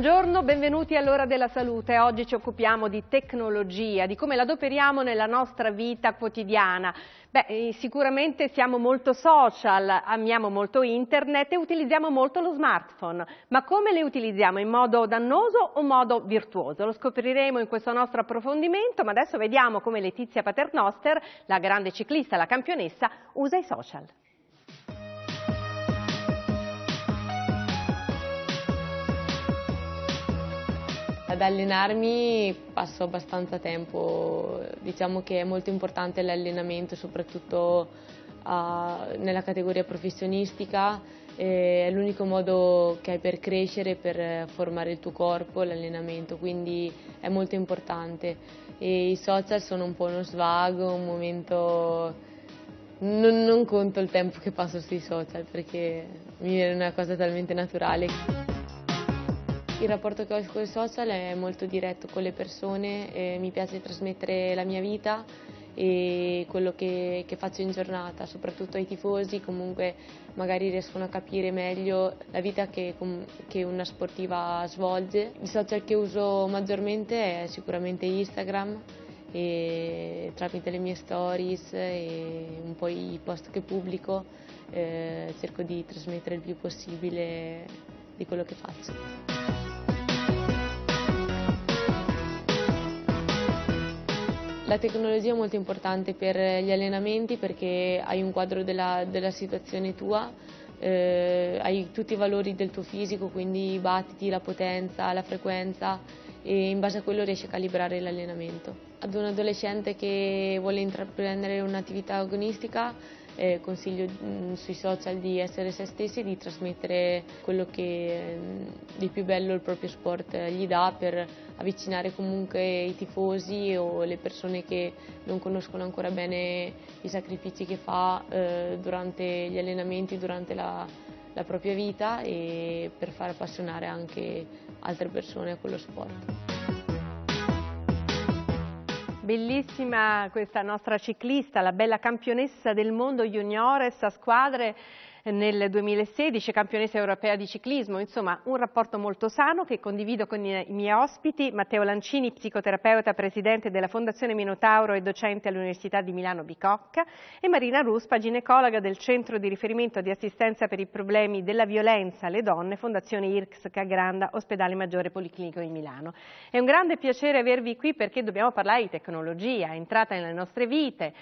Buongiorno, benvenuti all'Ora della Salute. Oggi ci occupiamo di tecnologia, di come l'adoperiamo nella nostra vita quotidiana. Beh, eh, sicuramente siamo molto social, amiamo molto internet e utilizziamo molto lo smartphone, ma come le utilizziamo? In modo dannoso o in modo virtuoso? Lo scopriremo in questo nostro approfondimento, ma adesso vediamo come Letizia Paternoster, la grande ciclista, la campionessa, usa i social. Ad allenarmi passo abbastanza tempo, diciamo che è molto importante l'allenamento soprattutto a, nella categoria professionistica, eh, è l'unico modo che hai per crescere, per formare il tuo corpo, l'allenamento, quindi è molto importante. E I social sono un po' uno svago, un momento... Non, non conto il tempo che passo sui social perché mi viene una cosa talmente naturale. Il rapporto che ho con i social è molto diretto con le persone, eh, mi piace trasmettere la mia vita e quello che, che, faccio in giornata, soprattutto ai tifosi, comunque magari riescono a capire meglio la vita che, che una sportiva svolge. I social che uso maggiormente è sicuramente Instagram e tramite le mie stories e un po' i post che pubblico eh, cerco di trasmettere il più possibile di quello che faccio. La tecnologia è molto importante per gli allenamenti perché hai un quadro della, della situazione tua, eh, hai tutti i valori del tuo fisico, quindi i battiti, la potenza, la frequenza e in base a quello riesci a calibrare l'allenamento. Ad un adolescente che vuole intraprendere un'attività agonistica eh, consiglio mh, mm, sui social di essere se stessi di trasmettere quello che mh, mm, di più bello il proprio sport gli dà per avvicinare comunque i tifosi o le persone che non conoscono ancora bene i sacrifici che fa eh, durante gli allenamenti, durante la, la propria vita e per far appassionare anche altre persone a quello sport. Bellissima questa nostra ciclista, la bella campionessa del mondo juniores a squadre nel 2016, campionessa europea di ciclismo, insomma un rapporto molto sano che condivido con i miei ospiti, Matteo Lancini, psicoterapeuta, presidente della Fondazione Minotauro e docente all'Università di Milano Bicocca e Marina Ruspa, ginecologa del Centro di riferimento di assistenza per i problemi della violenza alle donne, Fondazione IRCS Cagranda, Ospedale Maggiore Policlinico di Milano. È un grande piacere avervi qui perché dobbiamo parlare di tecnologia, entrata nelle nostre vite,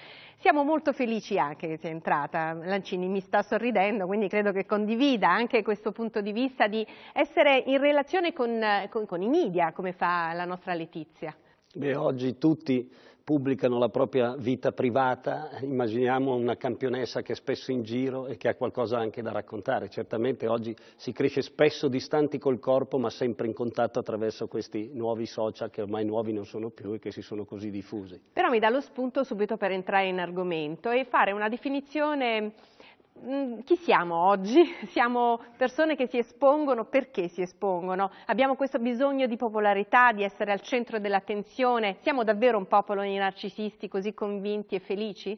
siamo molto felici anche che sia entrata, Lancini mi sta sorridendo, quindi credo che condivida anche questo punto di vista di essere in relazione con, con, con i media, come fa la nostra Letizia. Beh, oggi tutti pubblicano la propria vita privata, immaginiamo una campionessa che è spesso in giro e che ha qualcosa anche da raccontare. Certamente oggi si cresce spesso distanti col corpo, ma sempre in contatto attraverso questi nuovi social che ormai nuovi non sono più e che si sono così diffusi. Però mi dà lo spunto subito per entrare in argomento e fare una definizione Mm, chi siamo oggi? Siamo persone che si espongono perché si espongono? Abbiamo questo bisogno di popolarità, di essere al centro dell'attenzione? Siamo davvero un popolo di narcisisti così convinti e felici?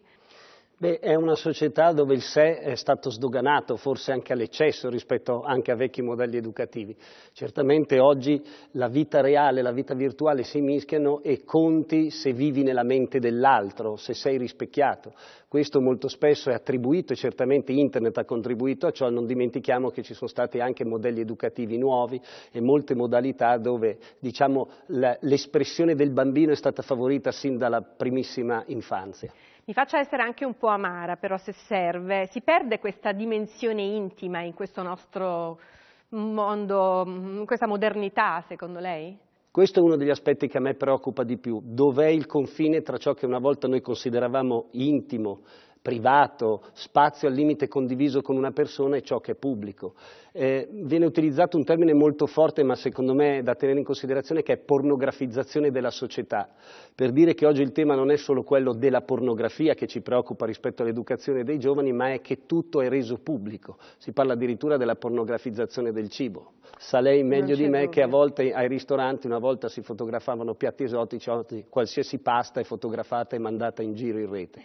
Beh, è una società dove il sé è stato sdoganato, forse anche all'eccesso rispetto anche a vecchi modelli educativi. Certamente oggi la vita reale e la vita virtuale si mischiano e conti se vivi nella mente dell'altro, se sei rispecchiato. Questo molto spesso è attribuito e certamente Internet ha contribuito a ciò, non dimentichiamo che ci sono stati anche modelli educativi nuovi e molte modalità dove diciamo, l'espressione del bambino è stata favorita sin dalla primissima infanzia mi faccia essere anche un po' amara, però se serve, si perde questa dimensione intima in questo nostro mondo, in questa modernità, secondo lei? Questo è uno degli aspetti che a me preoccupa di più. Dov'è il confine tra ciò che una volta noi consideravamo intimo, privato, spazio al limite condiviso con una persona e ciò che è pubblico. Eh, viene utilizzato un termine molto forte ma secondo me da tenere in considerazione che è pornografizzazione della società, per dire che oggi il tema non è solo quello della pornografia che ci preoccupa rispetto all'educazione dei giovani ma è che tutto è reso pubblico, si parla addirittura della pornografizzazione del cibo sa lei meglio di me dubbio. che a volte ai ristoranti una volta si fotografavano piatti esotici, oggi qualsiasi pasta è fotografata e mandata in giro in rete.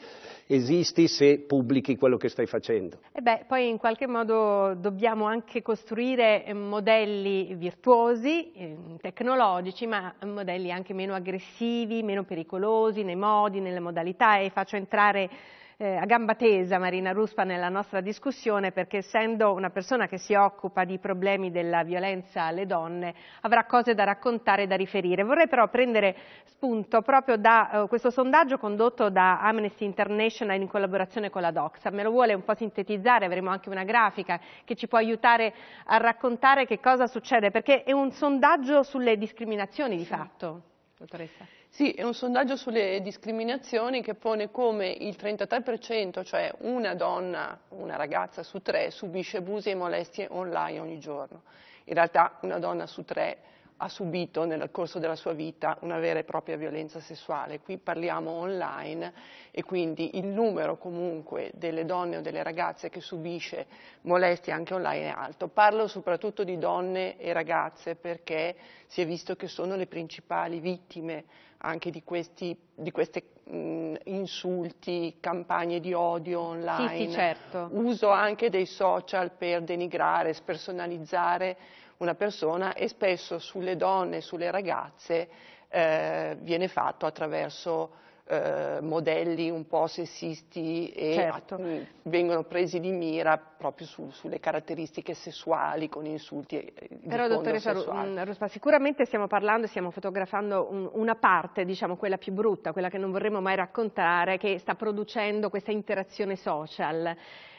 Esisti se pubblichi quello che stai facendo. E beh, poi in qualche modo dobbiamo anche costruire eh, modelli virtuosi, eh, tecnologici, ma modelli anche meno aggressivi, meno pericolosi nei modi, nelle modalità e faccio entrare eh, a gamba tesa Marina Ruspa nella nostra discussione perché essendo una persona che si occupa di problemi della violenza alle donne avrà cose da raccontare e da riferire. Vorrei però prendere spunto proprio da eh, questo sondaggio condotto da Amnesty International in collaborazione con la Doxa. Me lo vuole un po' sintetizzare, avremo anche una grafica che ci può aiutare a raccontare che cosa succede perché è un sondaggio sulle discriminazioni di sì. fatto, dottoressa. Sì, è un sondaggio sulle discriminazioni che pone come il 33%, cioè una donna, una ragazza su tre, subisce abusi e molestie online ogni giorno. In realtà una donna su tre ha subito nel corso della sua vita una vera e propria violenza sessuale. Qui parliamo online e quindi il numero comunque delle donne o delle ragazze che subisce molestie anche online è alto. Parlo soprattutto di donne e ragazze perché si è visto che sono le principali vittime anche di, questi, di queste mh, insulti, campagne di odio online. Sì, sì, certo. Uso anche dei social per denigrare, spersonalizzare una persona e spesso sulle donne, sulle ragazze eh, viene fatto attraverso eh, modelli un po' sessisti e certo. Mm, vengono presi di mira proprio su, sulle caratteristiche sessuali con insulti e, eh, Però dottoressa Rospa, mm, sicuramente stiamo parlando e stiamo fotografando un, una parte, diciamo quella più brutta, quella che non vorremmo mai raccontare, che sta producendo questa interazione social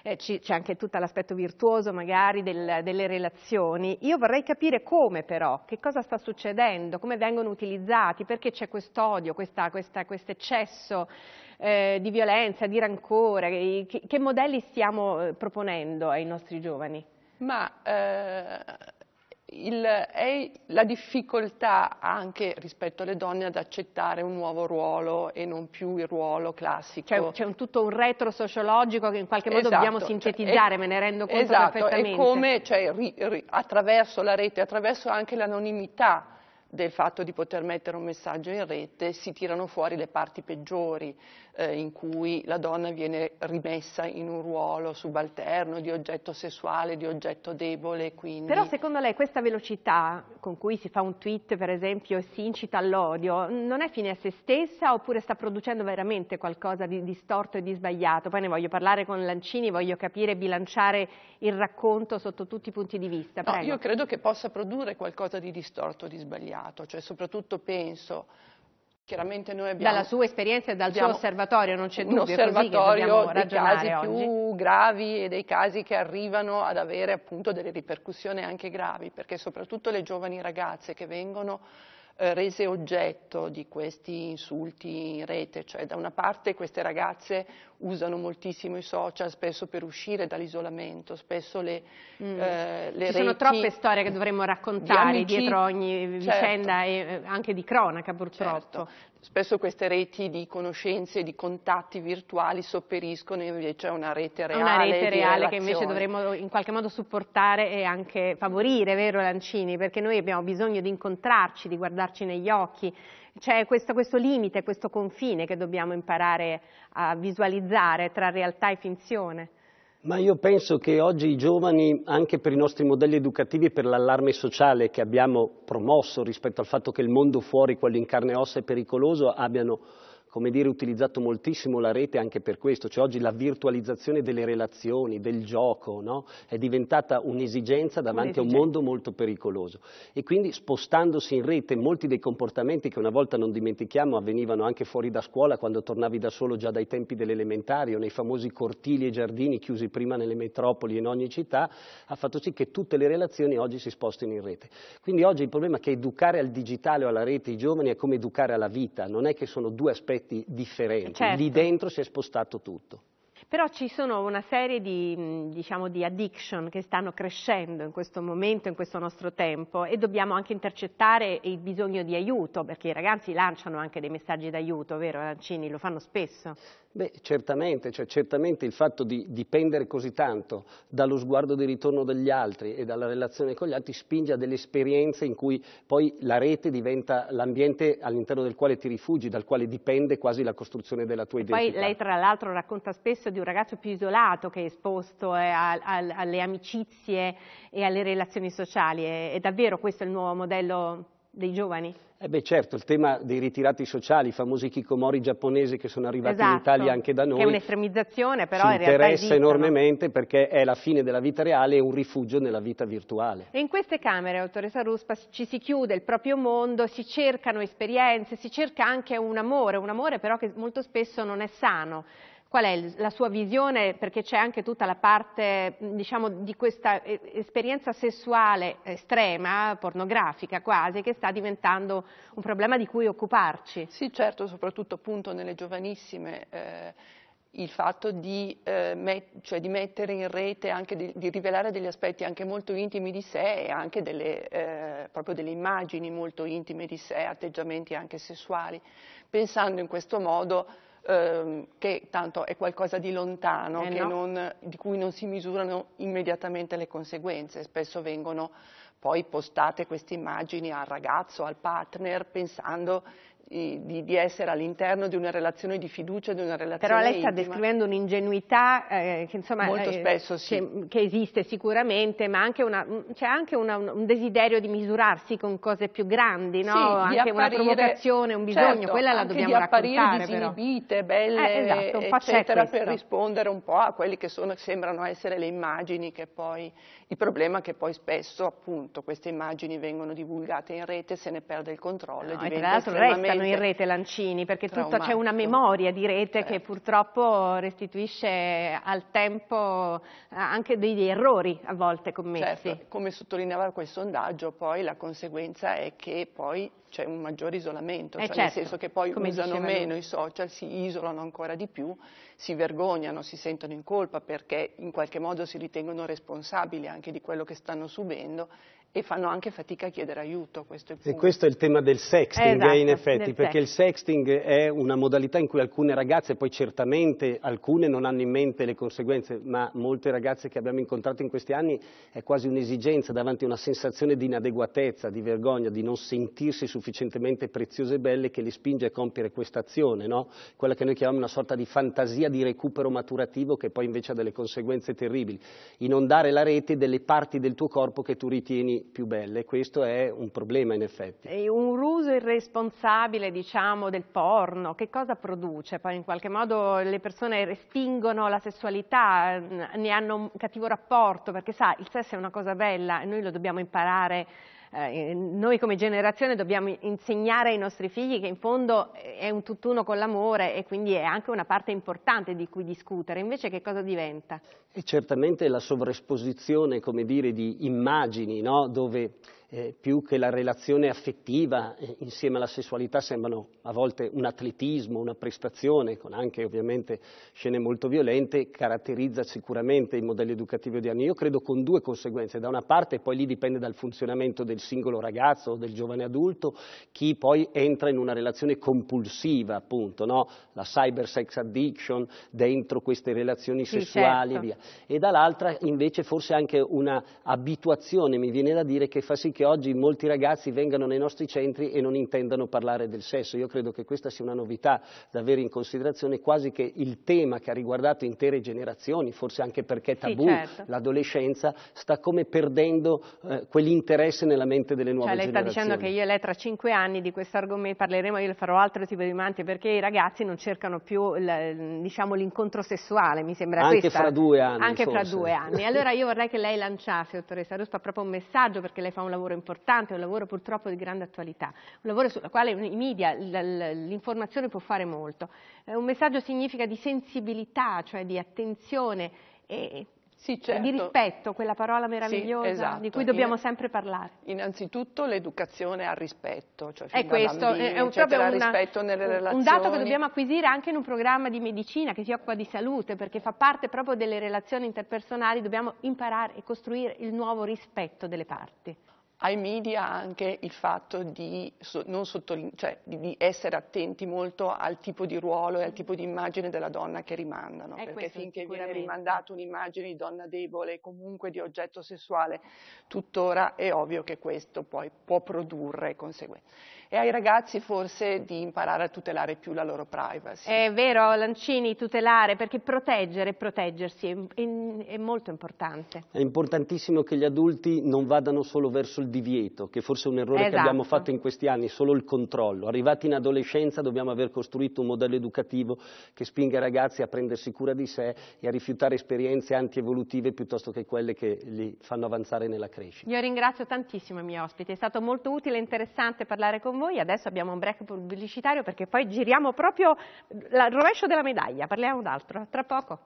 eh, c'è anche tutto l'aspetto virtuoso magari del, delle relazioni. Io vorrei capire come però, che cosa sta succedendo, come vengono utilizzati, perché c'è quest'odio, questo eccesso eh, di violenza, di rancore, che, che modelli stiamo eh, proponendo ai nostri giovani? Ma eh, il, è la difficoltà anche rispetto alle donne ad accettare un nuovo ruolo e non più il ruolo classico. Cioè, c'è un, tutto un retro sociologico che in qualche modo esatto, dobbiamo cioè, sintetizzare, cioè, me ne rendo conto esatto, perfettamente. E come cioè, ri, ri, attraverso la rete, attraverso anche l'anonimità del fatto di poter mettere un messaggio in rete si tirano fuori le parti peggiori eh, in cui la donna viene rimessa in un ruolo subalterno di oggetto sessuale, di oggetto debole. Quindi... Però secondo lei questa velocità con cui si fa un tweet per esempio e si incita all'odio non è fine a se stessa oppure sta producendo veramente qualcosa di distorto e di sbagliato? Poi ne voglio parlare con Lancini, voglio capire e bilanciare il racconto sotto tutti i punti di vista. No, io credo che possa produrre qualcosa di distorto e di sbagliato cambiato, cioè soprattutto penso Chiaramente noi abbiamo, Dalla sua esperienza e dal suo osservatorio, non c'è dubbio, un osservatorio dei casi oggi. più gravi e dei casi che arrivano ad avere appunto delle ripercussioni anche gravi, perché soprattutto le giovani ragazze che vengono eh, rese oggetto di questi insulti in rete, cioè da una parte queste ragazze usano moltissimo i social spesso per uscire dall'isolamento, spesso le, mm. eh, le Ci sono troppe storie che dovremmo raccontare di dietro ogni certo. vicenda e eh, anche di cronaca purtroppo. Certo. Spesso queste reti di conoscenze e di contatti virtuali sopperiscono invece a una rete reale. Una rete reale che invece dovremmo in qualche modo supportare e anche favorire, vero Lancini? Perché noi abbiamo bisogno di incontrarci, di guardarci negli occhi, c'è questo, questo, limite, questo confine che dobbiamo imparare a visualizzare tra realtà e finzione. Ma io penso che oggi i giovani, anche per i nostri modelli educativi e per l'allarme sociale che abbiamo promosso rispetto al fatto che il mondo fuori, quello in carne e ossa, è pericoloso, abbiano come dire, utilizzato moltissimo la rete anche per questo, cioè oggi la virtualizzazione delle relazioni, del gioco, no? è diventata un'esigenza davanti un'esigenza. a un mondo molto pericoloso e quindi spostandosi in rete molti dei comportamenti che una volta non dimentichiamo avvenivano anche fuori da scuola quando tornavi da solo già dai tempi dell'elementare o nei famosi cortili e giardini chiusi prima nelle metropoli e in ogni città, ha fatto sì che tutte le relazioni oggi si spostino in rete. Quindi oggi il problema è che educare al digitale o alla rete i giovani è come educare alla vita, non è che sono due aspetti aspetti differenti, certo. lì dentro si è spostato tutto. Però ci sono una serie di, mm, diciamo, di addiction che stanno crescendo in questo momento, in questo nostro tempo e dobbiamo anche intercettare il bisogno di aiuto, perché i ragazzi lanciano anche dei messaggi d'aiuto, vero Lancini? Lo fanno spesso. Beh, certamente, cioè, certamente il fatto di dipendere così tanto dallo sguardo di ritorno degli altri e dalla relazione con gli altri spinge a delle esperienze in cui poi la rete diventa l'ambiente all'interno del quale ti rifugi, dal quale dipende quasi la costruzione della tua e identità. Poi lei tra l'altro racconta spesso di di un ragazzo più isolato che è esposto a, eh, a, alle amicizie e alle relazioni sociali. È, è davvero questo il nuovo modello dei giovani? Eh beh certo, il tema dei ritirati sociali, i famosi kikomori giapponesi che sono arrivati esatto, in Italia anche da noi. Che è un'estremizzazione però in realtà interessa enormemente perché è la fine della vita reale e un rifugio nella vita virtuale. E in queste camere, dottoressa Ruspa, ci si chiude il proprio mondo, si cercano esperienze, si cerca anche un amore, un amore però che molto spesso non è sano qual è la sua visione, perché c'è anche tutta la parte diciamo, di questa eh, esperienza sessuale estrema, pornografica quasi, che sta diventando un problema di cui occuparci. Sì, certo, soprattutto appunto nelle giovanissime. Eh, il fatto di, eh, met cioè di, mettere in rete, di, di, rivelare degli aspetti anche molto intimi di sé e anche delle, eh, delle immagini molto intime di sé, atteggiamenti anche sessuali, pensando in questo modo ehm, che tanto è qualcosa di lontano, eh no. non, di cui non si misurano immediatamente le conseguenze, spesso vengono poi postate queste immagini al ragazzo, al partner, pensando di, di, essere all'interno di una relazione di fiducia, di una relazione Però lei sta intima. descrivendo un'ingenuità eh, che, insomma, eh, spesso, sì. che, che, esiste sicuramente, ma anche una, c'è anche una, un desiderio di misurarsi con cose più grandi, no? sì, anche apparire, una provocazione, un bisogno, certo, quella la dobbiamo raccontare. Di apparire disinibite, però. belle, eh, esatto, eccetera, per rispondere un po' a quelli che sono, sembrano essere le immagini che poi, il problema è che poi spesso appunto queste immagini vengono divulgate in rete, se ne perde il controllo no, e diventa estremamente mandano in rete Lancini, perché c'è una memoria di rete certo. che purtroppo restituisce al tempo eh, anche degli errori a volte commessi. Certo. Come sottolineava quel sondaggio, poi la conseguenza è che poi c'è un maggior isolamento, eh, cioè certo. nel senso che poi Come usano meno lui. i social, si isolano ancora di più, si vergognano, si sentono in colpa perché in qualche modo si ritengono responsabili anche di quello che stanno subendo e fanno anche fatica a chiedere aiuto. Questo e questo è il tema del sexting, esatto, eh, in esatto, effetti, perché sexting. il sexting è una modalità in cui alcune ragazze, poi certamente alcune non hanno in mente le conseguenze, ma molte ragazze che abbiamo incontrato in questi anni è quasi un'esigenza davanti a una sensazione di inadeguatezza, di vergogna, di non sentirsi sufficientemente preziose e belle che le spinge a compiere questa azione, no? quella che noi chiamiamo una sorta di fantasia di recupero maturativo che poi invece ha delle conseguenze terribili. Inondare la rete delle parti del tuo corpo che tu ritieni più belle. Questo è un problema in effetti. E un uso irresponsabile diciamo, del porno, che cosa produce? Poi in qualche modo le persone respingono la sessualità, ne hanno un cattivo rapporto, perché sa, il sesso è una cosa bella e noi lo dobbiamo imparare eh, noi come generazione dobbiamo insegnare ai nostri figli che in fondo è un tutt'uno con l'amore e quindi è anche una parte importante di cui discutere, invece che cosa diventa? E certamente la sovraesposizione, come dire, di immagini, no? dove eh, più che la relazione affettiva eh, insieme alla sessualità sembrano a volte un atletismo, una prestazione, con anche ovviamente scene molto violente, caratterizza sicuramente i modelli educativi odierni. Io credo con due conseguenze, da una parte poi lì dipende dal funzionamento del singolo ragazzo o del giovane adulto, chi poi entra in una relazione compulsiva appunto, no? la cyber sex addiction dentro queste relazioni sì, sessuali certo. e via. E dall'altra invece forse anche una abituazione, mi viene da dire, che fa sì che oggi molti ragazzi vengano nei nostri centri e non intendano parlare del sesso. Io credo che questa sia una novità da avere in considerazione, quasi che il tema che ha riguardato intere generazioni, forse anche perché è tabù, sì, certo. l'adolescenza, sta come perdendo eh, quell'interesse nella mente delle nuove cioè, generazioni. Lei sta dicendo che io e lei tra cinque anni di questo argomento parleremo, io farò altro tipo di domande perché i ragazzi non cercano più diciamo, l'incontro diciamo, sessuale, mi sembra anche questa. Fra due anni, anche forse. fra due anni. Allora io vorrei che lei lanciasse, dottoressa Ruspa, proprio un messaggio perché lei fa un lavoro lavoro importante, un lavoro purtroppo di grande attualità, un lavoro sulla quale i media, l'informazione può fare molto. Eh, un messaggio significa di sensibilità, cioè di attenzione e sì, cioè certo. di rispetto, quella parola meravigliosa sì, esatto. di cui dobbiamo In, sempre parlare. Innanzitutto l'educazione al rispetto, cioè fin è questo, è un, eccetera, una, rispetto nelle relazioni. Un dato che dobbiamo acquisire anche in un programma di medicina che si occupa di salute, perché fa parte proprio delle relazioni interpersonali, dobbiamo imparare e costruire il nuovo rispetto delle parti ai media anche il fatto di, cioè, di, essere attenti molto al tipo di ruolo e al tipo di immagine della donna che rimandano, è eh, perché finché viene rimandata un'immagine di donna debole, comunque di oggetto sessuale, tuttora è ovvio che questo poi può produrre conseguenze e ai ragazzi forse di imparare a tutelare più la loro privacy. È vero Lancini, tutelare, perché proteggere e proteggersi è, è, è molto importante. È importantissimo che gli adulti non vadano solo verso il divieto, che forse è un errore esatto. che abbiamo esatto. fatto in questi anni, solo il controllo. Arrivati in adolescenza dobbiamo aver costruito un modello educativo che spinga i ragazzi a prendersi cura di sé e a rifiutare esperienze antievolutive piuttosto che quelle che li fanno avanzare nella crescita. Io ringrazio tantissimo i miei ospiti, è stato molto utile e interessante parlare con voi con voi, adesso abbiamo un break pubblicitario perché poi giriamo proprio il rovescio della medaglia, parliamo d'altro, tra poco.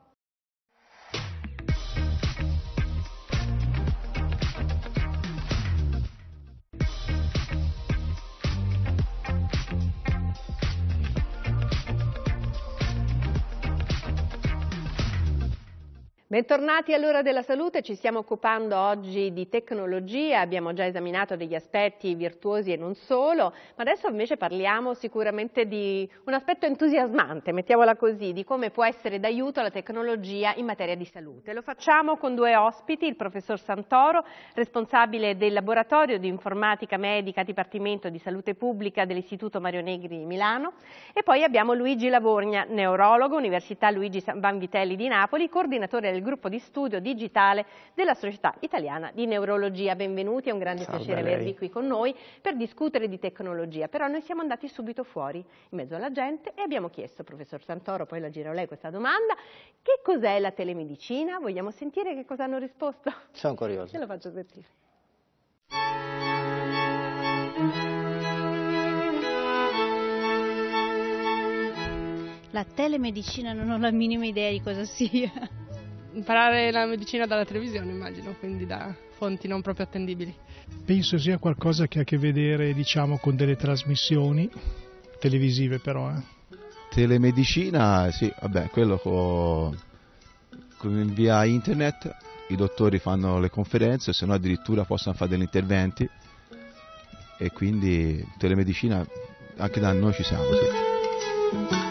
Bentornati all'ora della salute, ci stiamo occupando oggi di tecnologia, abbiamo già esaminato degli aspetti virtuosi e non solo, ma adesso invece parliamo sicuramente di un aspetto entusiasmante, mettiamola così, di come può essere d'aiuto la tecnologia in materia di salute. Lo facciamo con due ospiti, il professor Santoro, responsabile del laboratorio di informatica medica Dipartimento di Salute Pubblica dell'Istituto Mario Negri di Milano e poi abbiamo Luigi Lavorgna, neurologo, Università Luigi Vanvitelli di Napoli, coordinatore del del gruppo di studio digitale della Società Italiana di Neurologia. Benvenuti, è un grande Salve piacere avervi qui con noi per discutere di tecnologia, però noi siamo andati subito fuori, in mezzo alla gente, e abbiamo chiesto, professor Santoro, poi la giro a lei questa domanda, che cos'è la telemedicina? Vogliamo sentire che cosa hanno risposto? Sono curioso. Te lo faccio sentire. La telemedicina non ho la minima idea di cosa sia imparare la medicina dalla televisione, immagino, quindi da fonti non proprio attendibili. Penso sia qualcosa che ha a che vedere, diciamo, con delle trasmissioni televisive però. Eh. Telemedicina, sì, vabbè, quello co... via internet i dottori fanno le conferenze, se no addirittura possono fare degli interventi e quindi telemedicina anche da noi ci siamo. Sì.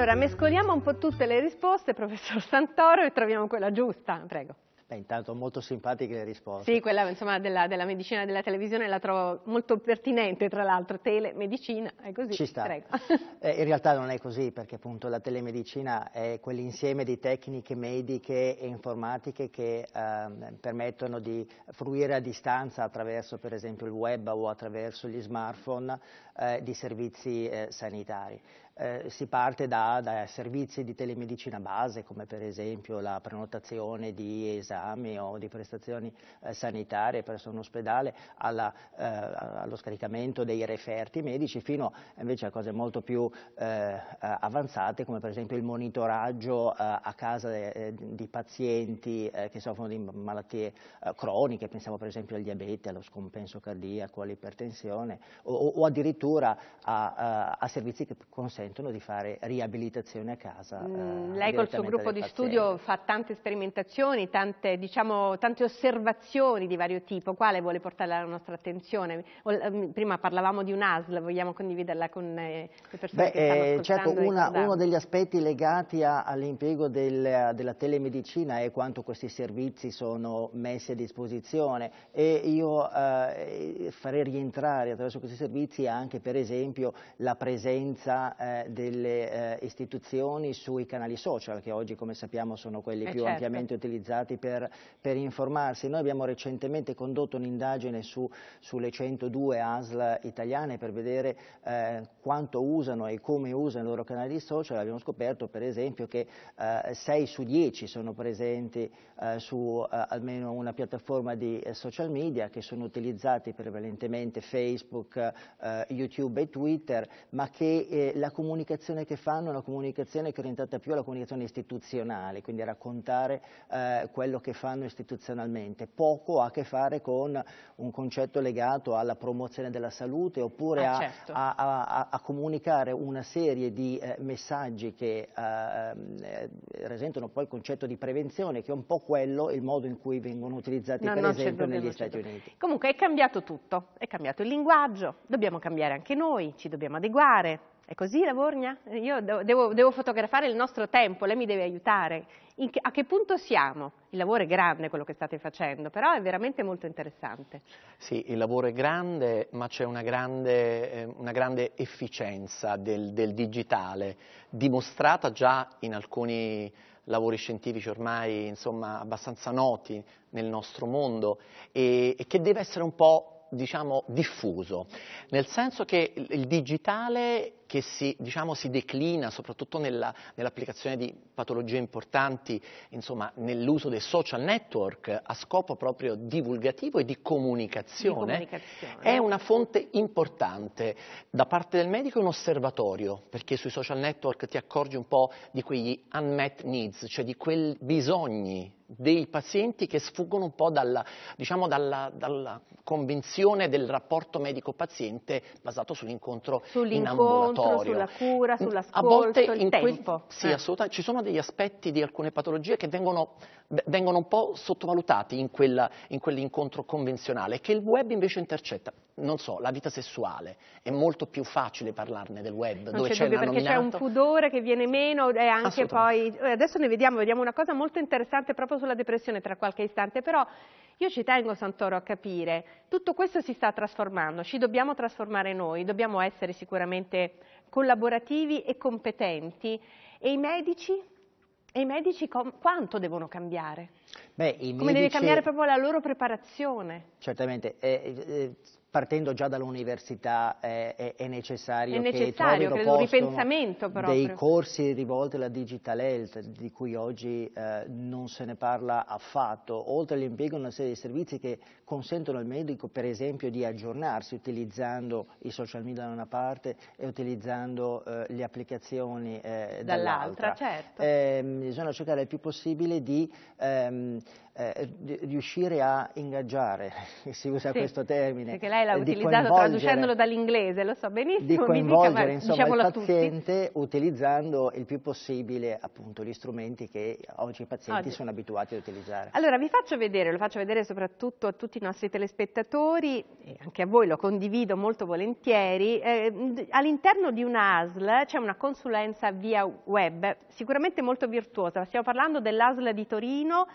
Allora, mescoliamo un po' tutte le risposte, professor Santoro, e troviamo quella giusta. Prego. Beh, intanto molto simpatiche le risposte. Sì, quella insomma, della, della, medicina della televisione la trovo molto pertinente, tra l'altro, telemedicina, è così. Ci sta. Eh, in realtà non è così, perché appunto la telemedicina è quell'insieme di tecniche mediche e informatiche che eh, permettono di fruire a distanza attraverso per esempio il web o attraverso gli smartphone eh, di servizi eh, sanitari. Eh, si parte da, da, servizi di telemedicina base come per esempio la prenotazione di esami o di prestazioni eh, sanitarie presso un ospedale alla, eh, allo scaricamento dei referti medici fino invece a cose molto più eh, avanzate come per esempio il monitoraggio eh, a casa de, eh, di pazienti che soffrono di malattie croniche, pensiamo per esempio al diabete, allo scompenso cardiaco, all'ipertensione o, o, addirittura a, a servizi che consentono consentono di fare riabilitazione a casa. Mm, eh, lei col suo gruppo di studio fa tante sperimentazioni, tante, diciamo, tante, osservazioni di vario tipo, quale vuole portare alla nostra attenzione? Eh, prima parlavamo di un ASL, vogliamo condividerla con eh, le persone Beh, che stanno eh, certo, ascoltando? Certo, una, uno degli aspetti legati all'impiego del, della telemedicina è quanto questi servizi sono messi a disposizione e io eh, farei rientrare attraverso questi servizi anche per esempio la presenza eh, eh, delle eh, istituzioni sui canali social, che oggi come sappiamo sono quelli eh più certo. ampiamente utilizzati per, per, informarsi. Noi abbiamo recentemente condotto un'indagine su, sulle 102 ASL italiane per vedere eh, quanto usano e come usano i loro canali social. Abbiamo scoperto per esempio che 6 eh, su 10 sono presenti su almeno una piattaforma di social media, che sono utilizzati prevalentemente Facebook, YouTube e Twitter, ma che la comunicazione che fanno è una comunicazione che è orientata più alla comunicazione istituzionale, quindi a raccontare eh, quello che fanno istituzionalmente, poco ha a che fare con un concetto legato alla promozione della salute oppure ah, a, certo. a, a, a, comunicare una serie di eh, messaggi che eh, presentano poi il concetto di prevenzione, che è un po' quello, il modo in cui vengono utilizzati no, per esempio certo, negli Stati Uniti. Comunque è cambiato tutto, è cambiato il linguaggio, dobbiamo cambiare anche noi, ci dobbiamo adeguare, è così la borgna? Io devo, devo, fotografare il nostro tempo, lei mi deve aiutare. Che, a che punto siamo? Il lavoro è grande quello che state facendo, però è veramente molto interessante. Sì, il lavoro è grande, ma c'è una, eh, una grande, efficienza del, del digitale, dimostrata già in alcuni lavori scientifici ormai insomma, abbastanza noti nel nostro mondo e, e che deve essere un po' diciamo, diffuso, nel senso che il digitale che si, diciamo, si declina soprattutto nella, nell'applicazione di patologie importanti, insomma, nell'uso dei social network a scopo proprio divulgativo e di comunicazione, di comunicazione, è una fonte importante. Da parte del medico è un osservatorio, perché sui social network ti accorgi un po' di quegli unmet needs, cioè di quei bisogni dei pazienti che sfuggono un po' dalla, diciamo dalla, dalla convenzione del rapporto medico-paziente basato sull'incontro, in sull'incontro sulla cura, mm, sull'ascolto, A in tempo. sì, eh. assolutamente. Ci sono degli aspetti di alcune patologie che vengono, vengono un po' sottovalutati in, quella, in quell'incontro convenzionale, che il web invece intercetta non so, la vita sessuale, è molto più facile parlarne del web, non dove c'è, c'è dubbio, perché nominato. c'è un pudore che viene meno e anche poi eh, adesso ne vediamo, vediamo una cosa molto interessante proprio sulla depressione tra qualche istante, però io ci tengo Santoro a capire, tutto questo si sta trasformando, ci dobbiamo trasformare noi, dobbiamo essere sicuramente collaborativi e competenti e i medici e i medici quanto devono cambiare? Beh, Come medici... deve cambiare proprio la loro preparazione? Certamente, eh, eh, partendo già dall'università eh, è, è, necessario, è necessario che un ripensamento proprio. dei corsi rivolti alla digital health di cui oggi eh, non se ne parla affatto, oltre all'impiego di una serie di servizi che consentono al medico per esempio di aggiornarsi utilizzando i social media da una parte e utilizzando eh, le applicazioni eh, dall'altra. Dall certo. Eh, bisogna cercare il più possibile di ehm, eh, riuscire a ingaggiare, si usa sì, questo termine. Perché lei l'ha utilizzato traducendolo dall'inglese, lo so benissimo. Di coinvolgere dica, insomma, il paziente utilizzando il più possibile appunto, gli strumenti che oggi i pazienti oggi. sono abituati ad utilizzare. Allora vi faccio vedere, lo faccio vedere soprattutto a tutti i nostri telespettatori, e anche a voi lo condivido molto volentieri, eh, all'interno di un'ASL ASL c'è una consulenza via web, sicuramente molto virtuosa, stiamo parlando dell'ASL di Torino,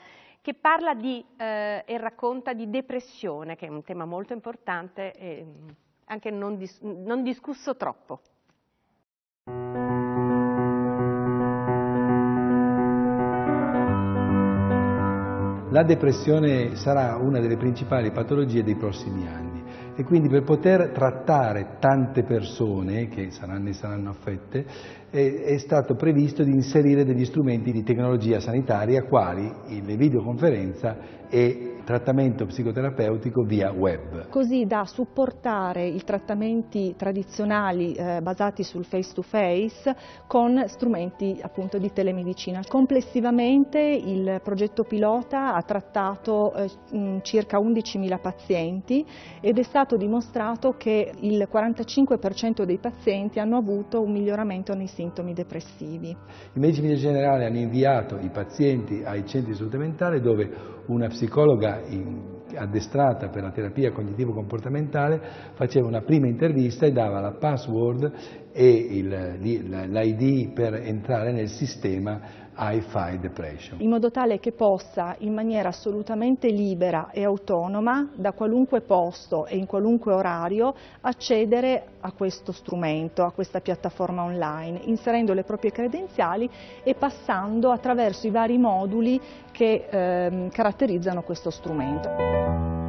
che parla di, eh, e racconta di depressione, che è un tema molto importante e mm, anche non, dis non discusso troppo. La depressione sarà una delle principali patologie dei prossimi anni e quindi per poter trattare tante persone che saranno, e saranno affette, è, è stato previsto di inserire degli strumenti di tecnologia sanitaria quali le videoconferenza e trattamento psicoterapeutico via web. Così da supportare i trattamenti tradizionali eh, basati sul face to face con strumenti appunto di telemedicina. Complessivamente il progetto pilota ha trattato eh, mh, mm, circa 11.000 pazienti ed è stato dimostrato che il 45% dei pazienti hanno avuto un miglioramento nei sintomi depressivi. I medici in generale hanno inviato i pazienti ai centri di salute mentale dove una psicologia psicologa in, addestrata per la terapia cognitivo-comportamentale faceva una prima intervista e dava la password e l'ID per entrare nel sistema hi-fi depression. In modo tale che possa in maniera assolutamente libera e autonoma da qualunque posto e in qualunque orario accedere a questo strumento, a questa piattaforma online, inserendo le proprie credenziali e passando attraverso i vari moduli che ehm, caratterizzano questo strumento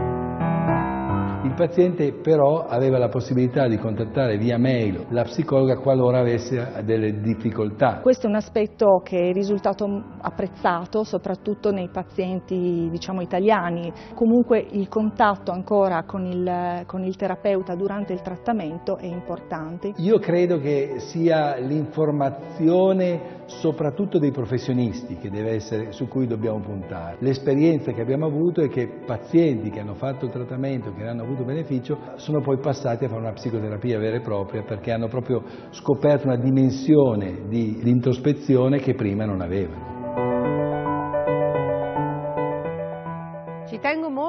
paziente però aveva la possibilità di contattare via mail la psicologa qualora avesse delle difficoltà. Questo è un aspetto che è risultato mm, apprezzato soprattutto nei pazienti diciamo, italiani. Comunque il contatto ancora con il, con il terapeuta durante il trattamento è importante. Io credo che sia l'informazione soprattutto dei professionisti che deve essere, su cui dobbiamo puntare. L'esperienza che abbiamo avuto è che pazienti che hanno fatto il trattamento, che ne hanno avuto beneficio, sono poi passati a fare una psicoterapia vera e propria perché hanno proprio scoperto una dimensione di, di introspezione che prima non avevano.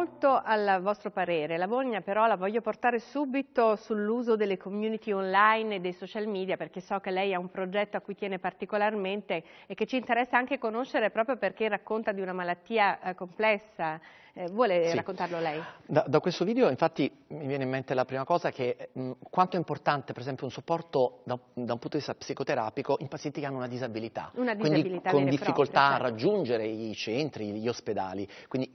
molto al vostro parere. La Bologna però la voglio portare subito sull'uso delle community online e dei social media perché so che lei ha un progetto a cui tiene particolarmente e che ci interessa anche conoscere proprio perché racconta di una malattia eh, complessa. Eh, vuole sì. raccontarlo lei? Da, da, questo video infatti mi viene in mente la prima cosa che mh, quanto è importante per esempio un supporto da, da, un punto di vista psicoterapico in pazienti che hanno una disabilità, una disabilità quindi con difficoltà propria, a certo. raggiungere i centri, gli ospedali, quindi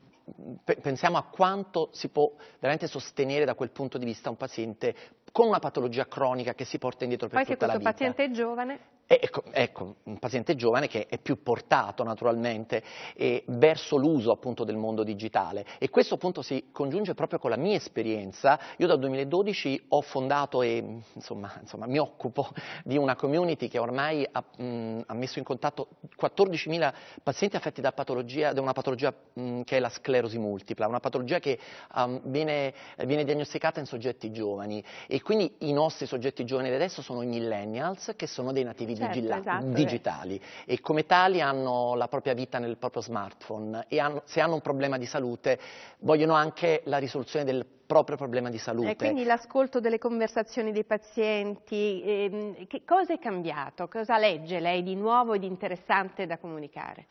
pensiamo a quanto si può veramente sostenere da quel punto di vista un paziente con una patologia cronica che si porta indietro per Poi tutta la vita. Poi se questo paziente è giovane... Ecco, ecco, un paziente giovane che è più portato naturalmente eh, verso l'uso appunto del mondo digitale e questo appunto si congiunge proprio con la mia esperienza. Io dal 2012 ho fondato e insomma, insomma mi occupo di una community che ormai ha, mh, ha messo in contatto 14.000 pazienti affetti da, patologia, da una patologia mh, che è la sclerosi multipla, una patologia che um, viene, viene diagnosticata in soggetti giovani e quindi i nostri soggetti giovani adesso sono i millennials che sono dei nativi certo, esatto, eh. digitali e come tali hanno la propria vita nel proprio smartphone e hanno, se hanno un problema di salute vogliono anche la risoluzione del proprio problema di salute. E quindi l'ascolto delle conversazioni dei pazienti, ehm, che cosa è cambiato? Cosa legge lei di nuovo e di interessante da comunicare?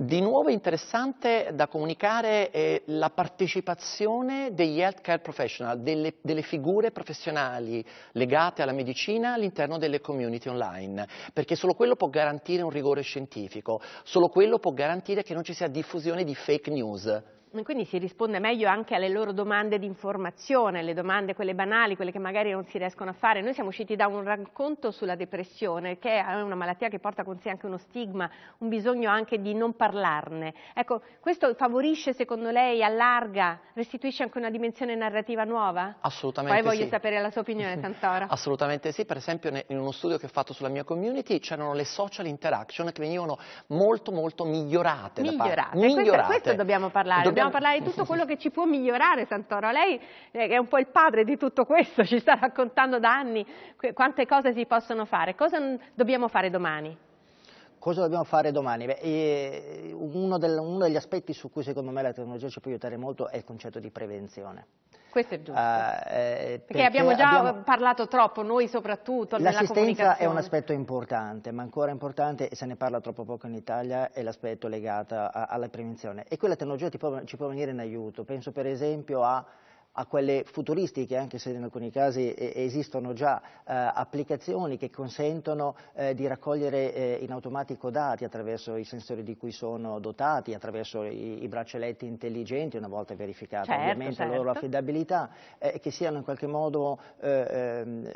Di nuovo interessante da comunicare è la partecipazione degli healthcare professional, delle, delle figure professionali legate alla medicina all'interno delle community online, perché solo quello può garantire un rigore scientifico, solo quello può garantire che non ci sia diffusione di fake news. Quindi si risponde meglio anche alle loro domande di informazione, le domande quelle banali, quelle che magari non si riescono a fare. Noi siamo usciti da un racconto sulla depressione, che è una malattia che porta con sé anche uno stigma, un bisogno anche di non parlarne. Ecco, questo favorisce secondo lei, allarga, restituisce anche una dimensione narrativa nuova? Assolutamente sì. Poi voglio sì. sapere la sua opinione, Santoro. Assolutamente sì, per esempio in uno studio che ho fatto sulla mia community c'erano le social interaction che venivano molto molto migliorate. Migliorate, da parte. migliorate. Questo, questo dobbiamo parlare. Dobbiamo dobbiamo parlare di tutto quello che ci può migliorare Santoro. Lei eh, è un po' il padre di tutto questo, ci sta raccontando da anni quante cose si possono fare. Cosa dobbiamo fare domani? Cosa dobbiamo fare domani? Beh, eh, uno, del, uno degli aspetti su cui secondo me la tecnologia ci può aiutare molto è il concetto di prevenzione. Questo è giusto. Uh, eh, perché, perché, abbiamo già abbiamo... parlato troppo, noi soprattutto, L'assistenza è un aspetto importante, ma ancora importante, e se ne parla troppo poco in Italia, è l'aspetto legato a, alla prevenzione. E quella tecnologia può, ci può venire in aiuto. Penso per esempio a a quelle futuristiche, anche se in alcuni casi eh, esistono già eh, applicazioni che consentono eh, di raccogliere eh, in automatico dati attraverso i sensori di cui sono dotati, attraverso i, i braccialetti intelligenti, una volta verificata certo, ovviamente certo. la loro certo. affidabilità, eh, che siano in qualche modo eh, ehm,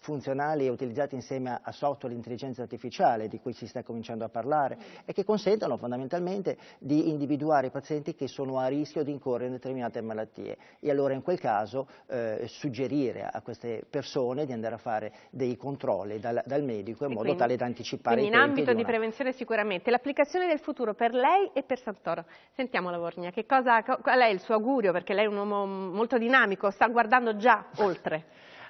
funzionali e utilizzati insieme a, software di intelligenza artificiale di cui si sta cominciando a parlare e che consentano fondamentalmente di individuare i pazienti che sono a rischio di incorrere in determinate malattie. E allora allora in quel caso eh, suggerire a queste persone di andare a fare dei controlli dal, dal medico in e modo quindi, tale da anticipare i tempi. Quindi in ambito di, una... prevenzione sicuramente, l'applicazione del futuro per lei e per Santoro. Sentiamo la Vornia, che cosa, qual è il suo augurio? Perché lei è un uomo molto dinamico, sta guardando già oltre.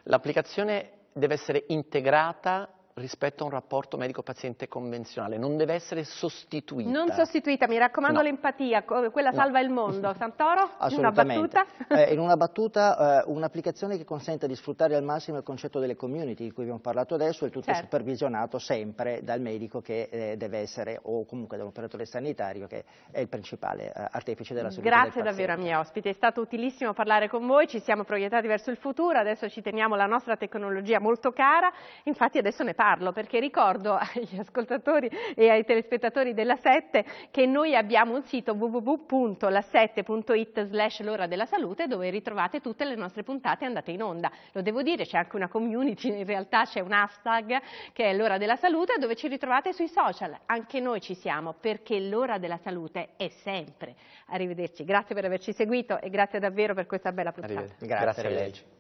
L'applicazione deve essere integrata rispetto a un rapporto medico-paziente convenzionale, non deve essere sostituita. Non sostituita, mi raccomando no. l'empatia, quella no. salva il mondo. Santoro, una battuta? Eh, in una battuta eh, un'applicazione che consente di sfruttare al massimo il concetto delle community di cui abbiamo parlato adesso, e tutto certo. supervisionato sempre dal medico che eh, deve essere o comunque dall'operatore sanitario che è il principale eh, artefice della salute. Grazie davvero ai miei ospiti, è stato utilissimo parlare con voi, ci siamo proiettati verso il futuro, adesso ci teniamo la nostra tecnologia molto cara, infatti adesso ne parliamo farlo perché ricordo agli ascoltatori e ai telespettatori della 7 che noi abbiamo un sito www.la7.it slash l'ora della salute dove ritrovate tutte le nostre puntate andate in onda. Lo devo dire, c'è anche una community, in realtà c'è un hashtag che è l'ora della salute dove ci ritrovate sui social. Anche noi ci siamo perché l'ora della salute è sempre. Arrivederci, grazie per averci seguito e grazie davvero per questa bella puntata. Grazie, grazie a lei.